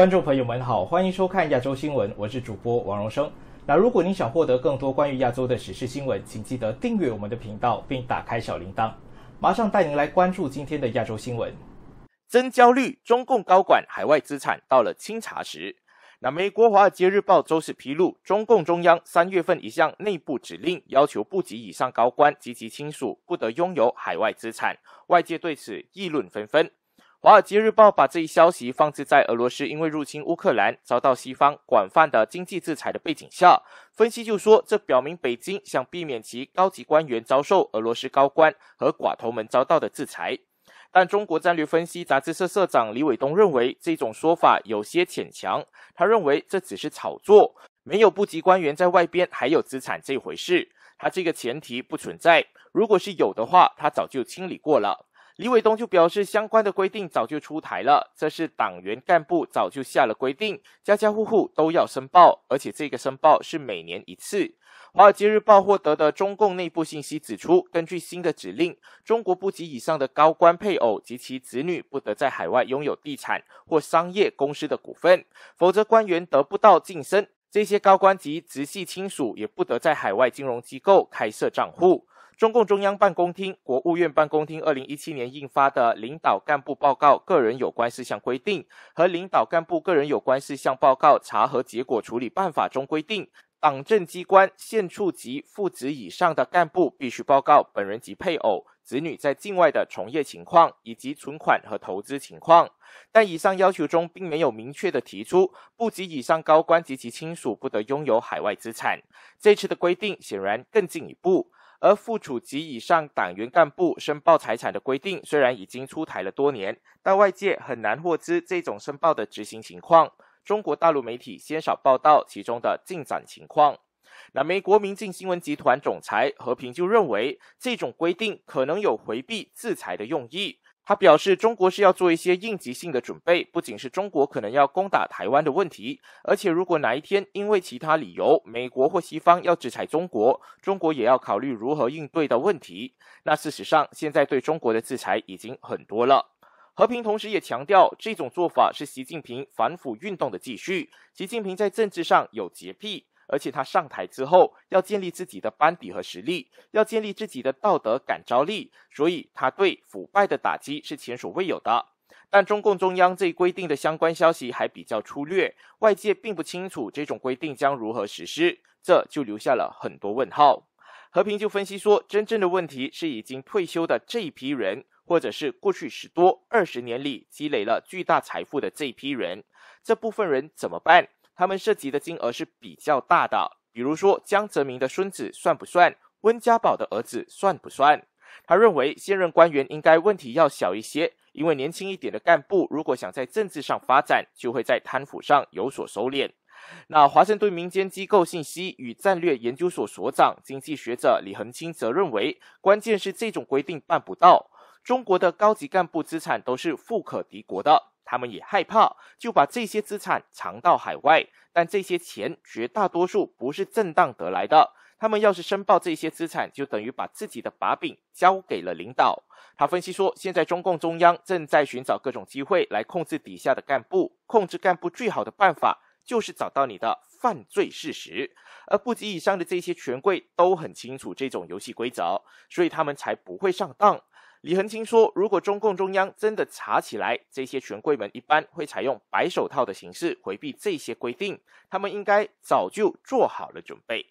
观众朋友们好，欢迎收看亚洲新闻，我是主播王荣生。那如果您想获得更多关于亚洲的时事新闻，请记得订阅我们的频道并打开小铃铛。马上带您来关注今天的亚洲新闻。真焦虑，中共高管海外资产到了清查时。那美国华尔街日报周四披露，中共中央三月份一项内部指令，要求部级以上高官及其亲属不得拥有海外资产。外界对此议论纷纷。华尔街日报把这一消息放置在俄罗斯因为入侵乌克兰遭到西方广泛的经济制裁的背景下，分析就说这表明北京想避免其高级官员遭受俄罗斯高官和寡头们遭到的制裁。但中国战略分析杂志社社长李伟东认为这种说法有些牵强，他认为这只是炒作，没有部级官员在外边还有资产这回事，他这个前提不存在。如果是有的话，他早就清理过了。李伟东就表示，相关的规定早就出台了，这是党员干部早就下了规定，家家户户都要申报，而且这个申报是每年一次。《华尔街日报》获得的中共内部信息指出，根据新的指令，中国部级以上的高官配偶及其子女不得在海外拥有地产或商业公司的股份，否则官员得不到晋升；这些高官及直系亲属也不得在海外金融机构开设账户。中共中央办公厅、国务院办公厅二零一七年印发的《领导干部报告个人有关事项规定》和《领导干部个人有关事项报告查核结果处理办法》中规定，党政机关、县处级副职以上的干部必须报告本人及配偶、子女在境外的从业情况以及存款和投资情况。但以上要求中并没有明确的提出，部级以上高官及其亲属不得拥有海外资产。这次的规定显然更进一步。而副处级以上党员干部申报财产的规定，虽然已经出台了多年，但外界很难获知这种申报的执行情况。中国大陆媒体鲜少报道其中的进展情况。南美国民镜新闻集团总裁何平就认为，这种规定可能有回避制裁的用意。他表示，中国是要做一些应急性的准备，不仅是中国可能要攻打台湾的问题，而且如果哪一天因为其他理由，美国或西方要制裁中国，中国也要考虑如何应对的问题。那事实上，现在对中国的制裁已经很多了。和平同时也强调，这种做法是习近平反腐运动的继续。习近平在政治上有洁癖。而且他上台之后，要建立自己的班底和实力，要建立自己的道德感召力，所以他对腐败的打击是前所未有的。但中共中央这一规定的相关消息还比较粗略，外界并不清楚这种规定将如何实施，这就留下了很多问号。和平就分析说，真正的问题是已经退休的这一批人，或者是过去十多、二十年里积累了巨大财富的这一批人，这部分人怎么办？他们涉及的金额是比较大的，比如说江泽民的孙子算不算，温家宝的儿子算不算？他认为现任官员应该问题要小一些，因为年轻一点的干部如果想在政治上发展，就会在贪腐上有所收敛。那华盛顿民间机构信息与战略研究所所长、经济学者李恒清则认为，关键是这种规定办不到，中国的高级干部资产都是富可敌国的。他们也害怕，就把这些资产藏到海外。但这些钱绝大多数不是正当得来的。他们要是申报这些资产，就等于把自己的把柄交给了领导。他分析说，现在中共中央正在寻找各种机会来控制底下的干部。控制干部最好的办法，就是找到你的犯罪事实。而部级以上的这些权贵都很清楚这种游戏规则，所以他们才不会上当。李恒清说：“如果中共中央真的查起来，这些权贵们一般会采用白手套的形式回避这些规定。他们应该早就做好了准备。”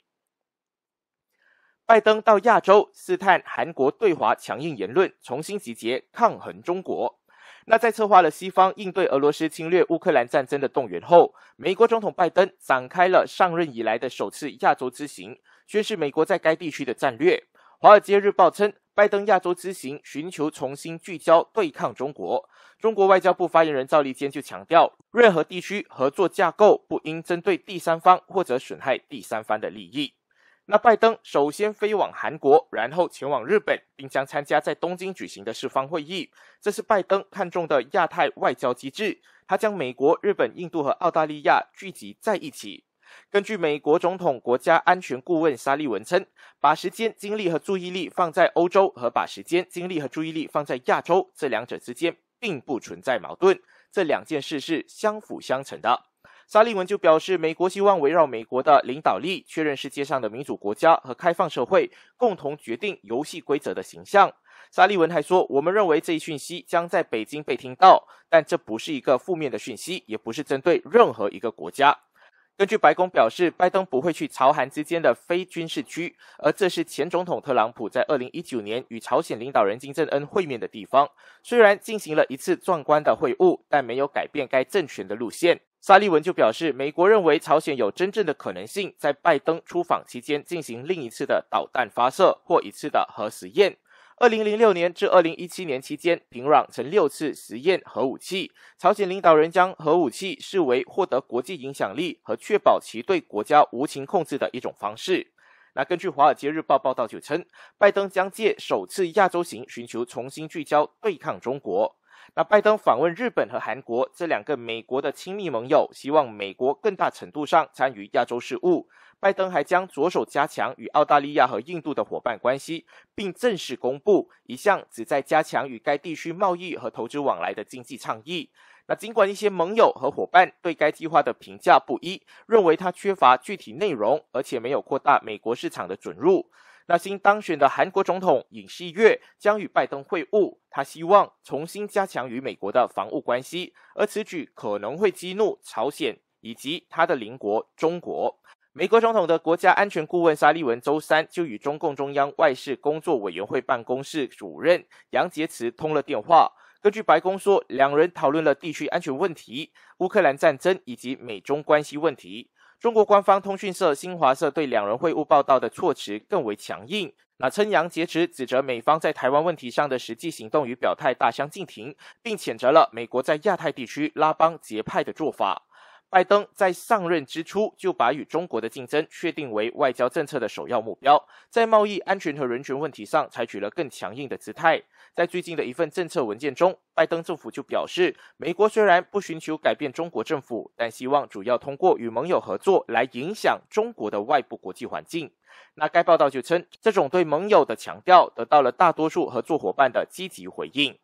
拜登到亚洲试探韩国对华强硬言论，重新集结抗衡中国。那在策划了西方应对俄罗斯侵略乌克兰战争的动员后，美国总统拜登展开了上任以来的首次亚洲之行，宣示美国在该地区的战略。《华尔街日报》称。拜登亚洲之行寻求重新聚焦对抗中国。中国外交部发言人赵立坚就强调，任何地区合作架构不应针对第三方或者损害第三方的利益。那拜登首先飞往韩国，然后前往日本，并将参加在东京举行的四方会议。这是拜登看中的亚太外交机制，他将美国、日本、印度和澳大利亚聚集在一起。根据美国总统国家安全顾问沙利文称，把时间、精力和注意力放在欧洲和把时间、精力和注意力放在亚洲这两者之间并不存在矛盾，这两件事是相辅相成的。沙利文就表示，美国希望围绕美国的领导力，确认世界上的民主国家和开放社会共同决定游戏规则的形象。沙利文还说，我们认为这一讯息将在北京被听到，但这不是一个负面的讯息，也不是针对任何一个国家。根据白宫表示，拜登不会去朝韩之间的非军事区，而这是前总统特朗普在二零一九年与朝鲜领导人金正恩会面的地方。虽然进行了一次壮观的会晤，但没有改变该政权的路线。萨利文就表示，美国认为朝鲜有真正的可能性，在拜登出访期间进行另一次的导弹发射或一次的核实验。二零零六年至二零一七年期间，平壤曾六次实验核武器。朝鲜领导人将核武器视为获得国际影响力和确保其对国家无情控制的一种方式。那根据《华尔街日报》报道，就称拜登将借首次亚洲行寻求重新聚焦对抗中国。那拜登访问日本和韩国这两个美国的亲密盟友，希望美国更大程度上参与亚洲事务。拜登还将着手加强与澳大利亚和印度的伙伴关系，并正式公布一项旨在加强与该地区贸易和投资往来的经济倡议。那尽管一些盟友和伙伴对该计划的评价不一，认为它缺乏具体内容，而且没有扩大美国市场的准入。那新当选的韩国总统尹锡悦将与拜登会晤，他希望重新加强与美国的防务关系，而此举可能会激怒朝鲜以及他的邻国中国。美国总统的国家安全顾问沙利文周三就与中共中央外事工作委员会办公室主任杨洁篪通了电话。根据白宫说，两人讨论了地区安全问题、乌克兰战争以及美中关系问题。中国官方通讯社新华社对两人会晤报道的措辞更为强硬，那称杨洁篪指责美方在台湾问题上的实际行动与表态大相径庭，并谴责了美国在亚太地区拉帮结派的做法。拜登在上任之初就把与中国的竞争确定为外交政策的首要目标，在贸易安全和人权问题上采取了更强硬的姿态。在最近的一份政策文件中，拜登政府就表示，美国虽然不寻求改变中国政府，但希望主要通过与盟友合作来影响中国的外部国际环境。那该报道就称，这种对盟友的强调得到了大多数合作伙伴的积极回应。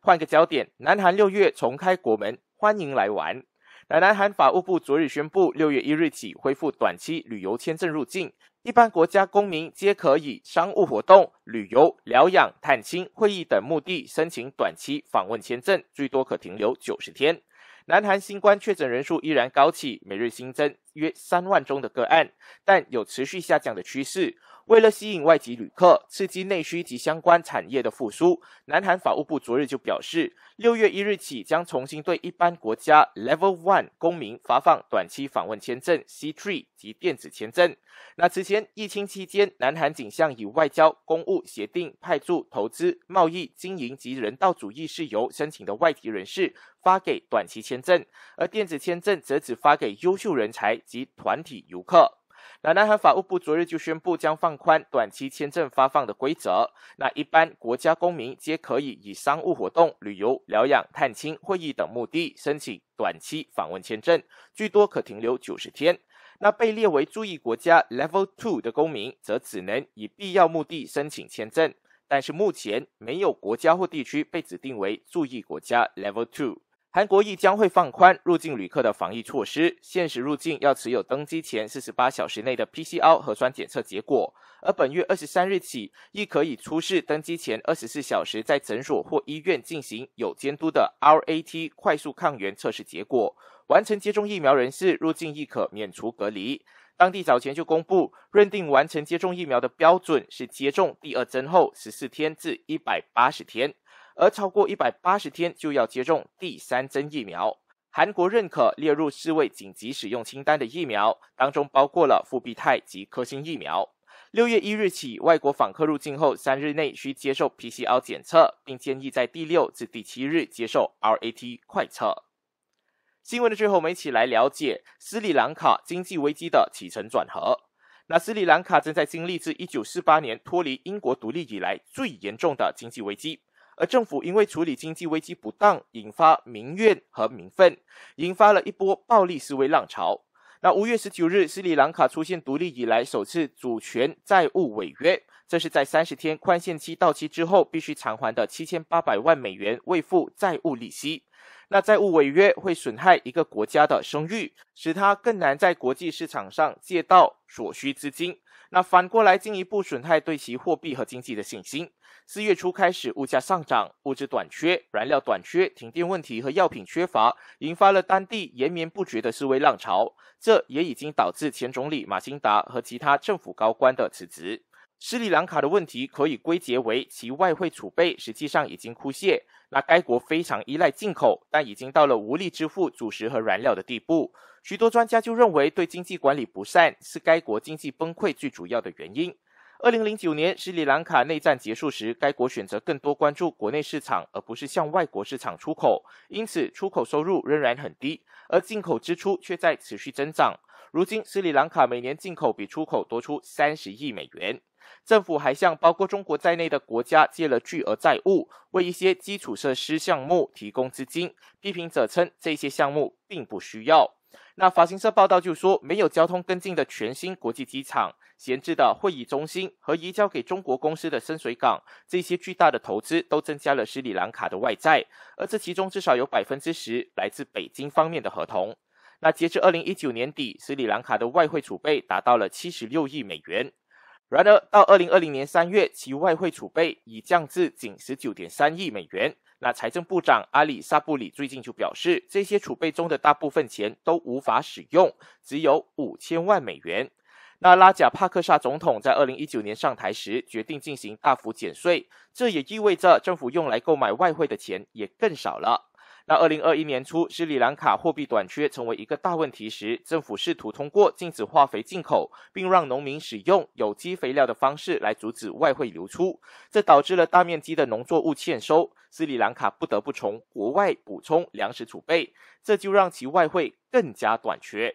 换个焦点，南韩六月重开国门，欢迎来玩。南韩法务部昨日宣布，六月一日起恢复短期旅游签证入境，一般国家公民皆可以商务活动、旅游、疗养、探亲、会议等目的申请短期访问签证，最多可停留九十天。南韩新冠确诊人数依然高企，每日新增约三万宗的个案，但有持续下降的趋势。为了吸引外籍旅客，刺激内需及相关产业的复苏，南韩法务部昨日就表示，六月一日起将重新对一般国家 Level One 公民发放短期访问签证 C3 及电子签证。那此前疫情期间，南韩仅向以外交、公务协定、派驻、投资、贸易、经营及人道主义事由申请的外籍人士发给短期签证，而电子签证则只发给优秀人才及团体游客。南南和法务部昨日就宣布将放宽短期签证发放的规则。那一般国家公民皆可以以商务活动、旅游、疗养、探亲、会议等目的申请短期访问签证，最多可停留九十天。那被列为注意国家 Level Two 的公民，则只能以必要目的申请签证。但是目前没有国家或地区被指定为注意国家 Level Two。韩国亦将会放宽入境旅客的防疫措施，限时入境要持有登机前四十八小时内的 PCR 核酸检测结果，而本月二十三日起，亦可以出示登机前二十四小时在诊所或医院进行有监督的 RAT 快速抗原测试结果。完成接种疫苗人士入境亦可免除隔离。当地早前就公布，认定完成接种疫苗的标准是接种第二针后十四天至一百八十天。而超过一百八十天就要接种第三针疫苗。韩国认可列入世卫紧急使用清单的疫苗当中，包括了复必泰及科兴疫苗。六月一日起，外国访客入境后三日内需接受 PCR 检测，并建议在第六至第七日接受 RAT 快测。新闻的最后，我们一起来了解斯里兰卡经济危机的起承转合。那斯里兰卡正在经历自一九四八年脱离英国独立以来最严重的经济危机。而政府因为处理经济危机不当，引发民怨和民愤，引发了一波暴力示威浪潮。那五月十九日，斯里兰卡出现独立以来首次主权债务违约，这是在三十天宽限期到期之后必须偿还的七千八百万美元未付债务利息。那债务违约会损害一个国家的声誉，使它更难在国际市场上借到所需资金。那反过来进一步损害对其货币和经济的信心。四月初开始，物价上涨，物质短缺，燃料短缺，停电问题和药品缺乏，引发了当地延绵不绝的示威浪潮。这也已经导致前总理马欣达和其他政府高官的辞职。斯里兰卡的问题可以归结为其外汇储备实际上已经枯竭。那该国非常依赖进口，但已经到了无力支付主食和燃料的地步。许多专家就认为，对经济管理不善是该国经济崩溃最主要的原因。二零零九年，斯里兰卡内战结束时，该国选择更多关注国内市场，而不是向外国市场出口，因此出口收入仍然很低，而进口支出却在持续增长。如今，斯里兰卡每年进口比出口多出三十亿美元。政府还向包括中国在内的国家借了巨额债务，为一些基础设施项目提供资金。批评者称，这些项目并不需要。那法新社报道就说，没有交通跟进的全新国际机场、闲置的会议中心和移交给中国公司的深水港，这些巨大的投资都增加了斯里兰卡的外债，而这其中至少有百分之十来自北京方面的合同。那截至二零一九年底，斯里兰卡的外汇储备达到了七十六亿美元。然而，到二零二零年三月，其外汇储备已降至仅十九点三亿美元。那财政部长阿里萨布里最近就表示，这些储备中的大部分钱都无法使用，只有五千万美元。那拉贾帕克萨总统在二零一九年上台时决定进行大幅减税，这也意味着政府用来购买外汇的钱也更少了。到2021年初斯里兰卡货币短缺成为一个大问题时，政府试图通过禁止化肥进口，并让农民使用有机肥料的方式来阻止外汇流出。这导致了大面积的农作物欠收，斯里兰卡不得不从国外补充粮食储备，这就让其外汇更加短缺。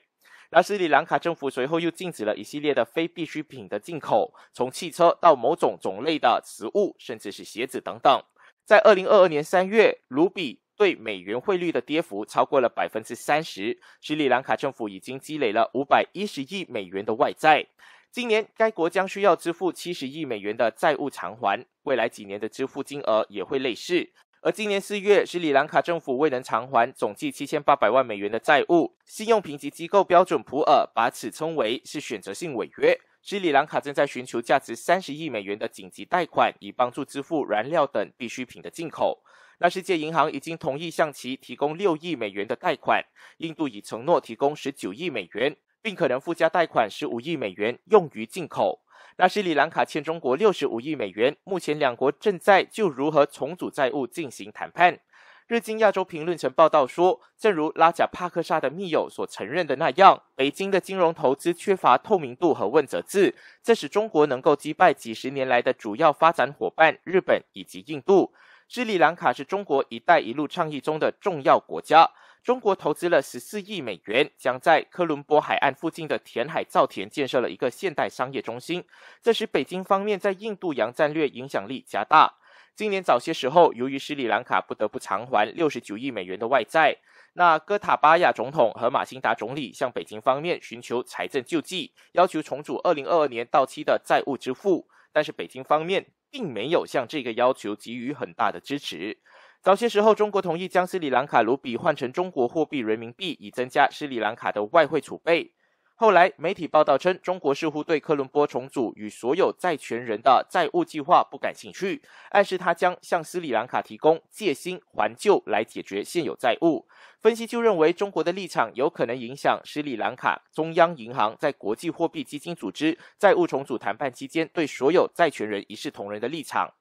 而斯里兰卡政府随后又禁止了一系列的非必需品的进口，从汽车到某种种类的食物，甚至是鞋子等等。在2022年3月，卢比。对美元汇率的跌幅超过了百分之三十。斯里兰卡政府已经积累了五百一十亿美元的外债，今年该国将需要支付七十亿美元的债务偿还，未来几年的支付金额也会类似。而今年四月，斯里兰卡政府未能偿还总计七千八百万美元的债务，信用评级机构标准普尔把此称为是选择性违约。斯里兰卡正在寻求价值三十亿美元的紧急贷款，以帮助支付燃料等必需品的进口。那世界银行已经同意向其提供六亿美元的贷款，印度已承诺提供十九亿美元，并可能附加贷款十五亿美元用于进口。那斯里兰卡欠中国六十五亿美元，目前两国正在就如何重组债务进行谈判。《日经亚洲评论》曾报道说，正如拉贾帕克萨的密友所承认的那样，北京的金融投资缺乏透明度和问责制，这使中国能够击败几十年来的主要发展伙伴日本以及印度。斯里兰卡是中国“一带一路”倡议中的重要国家，中国投资了十四亿美元，将在科伦坡海岸附近的填海造田建设了一个现代商业中心。这使北京方面在印度洋战略影响力加大。今年早些时候，由于斯里兰卡不得不偿还六十九亿美元的外债，那哥塔巴亚总统和马辛达总理向北京方面寻求财政救济，要求重组二零二二年到期的债务支付，但是北京方面。并没有向这个要求给予很大的支持。早些时候，中国同意将斯里兰卡卢比换成中国货币人民币，以增加斯里兰卡的外汇储备。后来，媒体报道称，中国似乎对科伦坡重组与所有债权人的债务计划不感兴趣，暗示他将向斯里兰卡提供借新还旧来解决现有债务。分析就认为，中国的立场有可能影响斯里兰卡中央银行在国际货币基金组织债务重组谈判期间对所有债权人一视同仁的立场。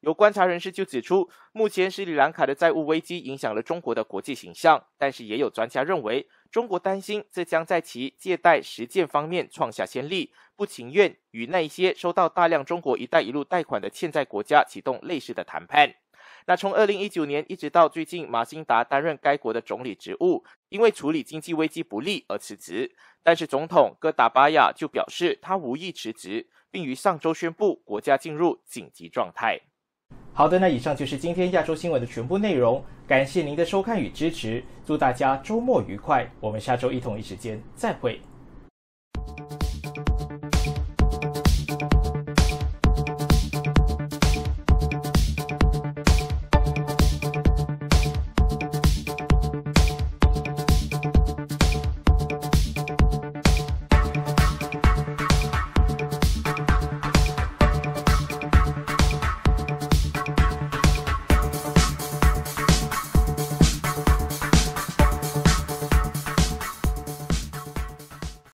有观察人士就指出，目前斯里兰卡的债务危机影响了中国的国际形象，但是也有专家认为，中国担心这将在其借贷实践方面创下先例，不情愿与那些收到大量中国“一带一路”贷款的欠债国家启动类似的谈判。那从二零一九年一直到最近，马辛达担任该国的总理职务，因为处理经济危机不利而辞职，但是总统戈达巴亚就表示他无意辞职，并于上周宣布国家进入紧急状态。好的，那以上就是今天亚洲新闻的全部内容。感谢您的收看与支持，祝大家周末愉快。我们下周一同一时间再会。